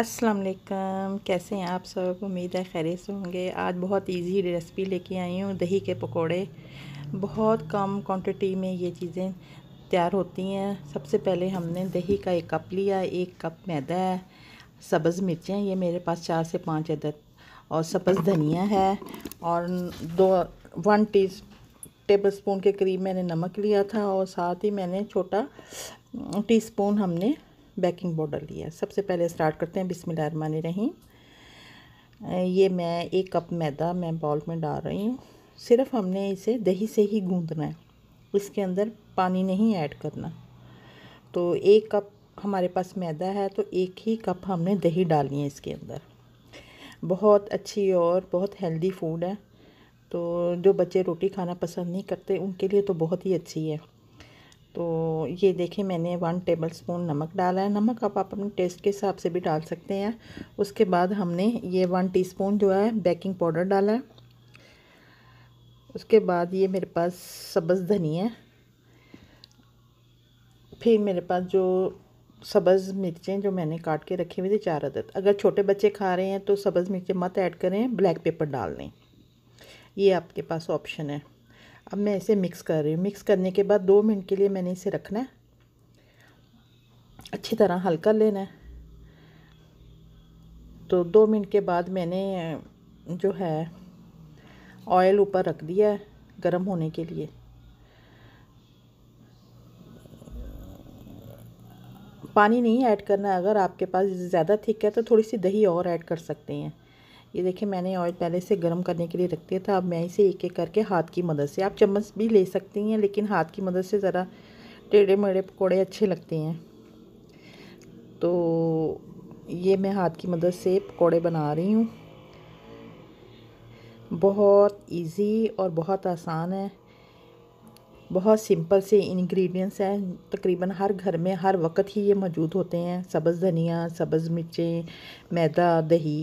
अस्सलाम वालेकुम कैसे हैं आप सब उम्मीद है खैर से होंगे आज बहुत इजी रेसिपी लेके आई हूँ दही के पकोड़े बहुत कम क्वांटिटी में ये चीज़ें तैयार होती हैं सबसे पहले हमने दही का एक कप लिया एक कप मैदा है सब्ज़ मिर्चें ये मेरे पास चार से पाँच अदद और सब्ज़ धनिया है और दो वन टी टेबल स्पून के करीब मैंने नमक लिया था और साथ ही मैंने छोटा स्पून mm, हमने बेकिंग पाउडर लिया सबसे पहले स्टार्ट करते हैं बिसमिल्ल रहीम ये मैं एक कप मैदा मैं बाउल में डाल रही हूँ सिर्फ हमने इसे दही से ही गूंदना है इसके अंदर पानी नहीं ऐड करना तो एक कप हमारे पास मैदा है तो एक ही कप हमने दही डालनी है इसके अंदर बहुत अच्छी और बहुत हेल्दी फूड है तो जो बच्चे रोटी खाना पसंद नहीं करते उनके लिए तो बहुत ही अच्छी है तो ये देखिए मैंने वन टेबल स्पून नमक डाला है नमक आप अपने टेस्ट के हिसाब से भी डाल सकते हैं उसके बाद हमने ये वन टीस्पून जो है बेकिंग पाउडर डाला है उसके बाद ये मेरे पास सब्ज़ धनिया है फिर मेरे पास जो सब्ज़ मिर्चें जो मैंने काट के रखी हुई थी चार अदद अगर छोटे बच्चे खा रहे हैं तो सब्ज़ मिर्चें मत ऐड करें ब्लैक पेपर डाल लें ये आपके पास ऑप्शन है अब मैं इसे मिक्स कर रही हूँ मिक्स करने के बाद दो मिनट के लिए मैंने इसे रखना है अच्छी तरह हल्का लेना है तो दो मिनट के बाद मैंने जो है ऑयल ऊपर रख दिया है गर्म होने के लिए पानी नहीं ऐड करना अगर आपके पास ज़्यादा थिक है तो थोड़ी सी दही और ऐड कर सकते हैं ये देखिए मैंने ऑयल पहले से गर्म करने के लिए रख दिया था अब मैं इसे एक एक करके हाथ की मदद से आप चम्मच भी ले सकती हैं लेकिन हाथ की मदद से ज़रा टेढ़े मेढ़े पकौड़े अच्छे लगते हैं तो ये मैं हाथ की मदद से पकौड़े बना रही हूँ बहुत इजी और बहुत आसान है बहुत सिंपल से इंग्रेडिएंट्स हैं तकरीबन हर घर में हर वक्त ही ये मौजूद होते हैं सब्ज़ धनिया सब्ज़ मिर्चें मैदा दही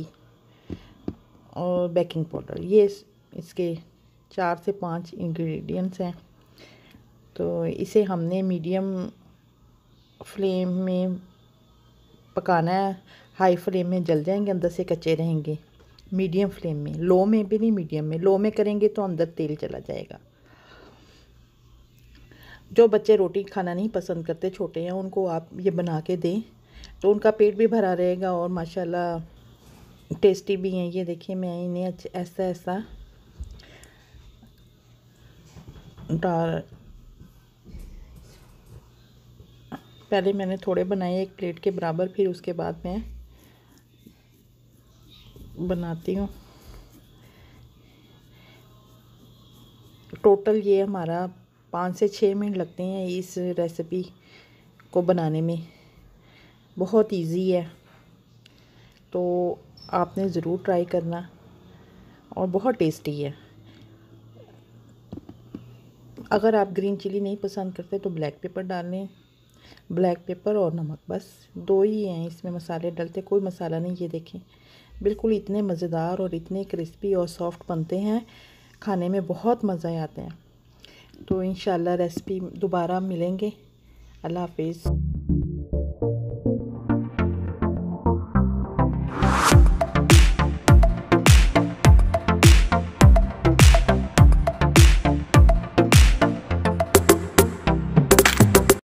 और बेकिंग पाउडर ये इसके चार से पांच इंग्रेडिएंट्स हैं तो इसे हमने मीडियम फ्लेम में पकाना है हाई फ्लेम में जल जाएंगे अंदर से कच्चे रहेंगे मीडियम फ्लेम में लो में भी नहीं मीडियम में लो में करेंगे तो अंदर तेल चला जाएगा जो बच्चे रोटी खाना नहीं पसंद करते छोटे हैं उनको आप ये बना के दें तो उनका पेट भी भरा रहेगा और माशाल्लाह टेस्टी भी हैं ये देखिए मैं इन्हें अच्छे ऐसा ऐसा डाल पहले मैंने थोड़े बनाए एक प्लेट के बराबर फिर उसके बाद मैं बनाती हूँ टोटल ये हमारा पाँच से छः मिनट लगते हैं इस रेसिपी को बनाने में बहुत इजी है तो आपने ज़रूर ट्राई करना और बहुत टेस्टी है अगर आप ग्रीन चिली नहीं पसंद करते तो ब्लैक पेपर डाल लें ब्लैक पेपर और नमक बस दो ही हैं इसमें मसाले डलते कोई मसाला नहीं ये देखें बिल्कुल इतने मज़ेदार और इतने क्रिस्पी और सॉफ्ट बनते हैं खाने में बहुत मज़ा आते हैं तो इन रेसिपी दोबारा मिलेंगे अल्लाह हाफिज़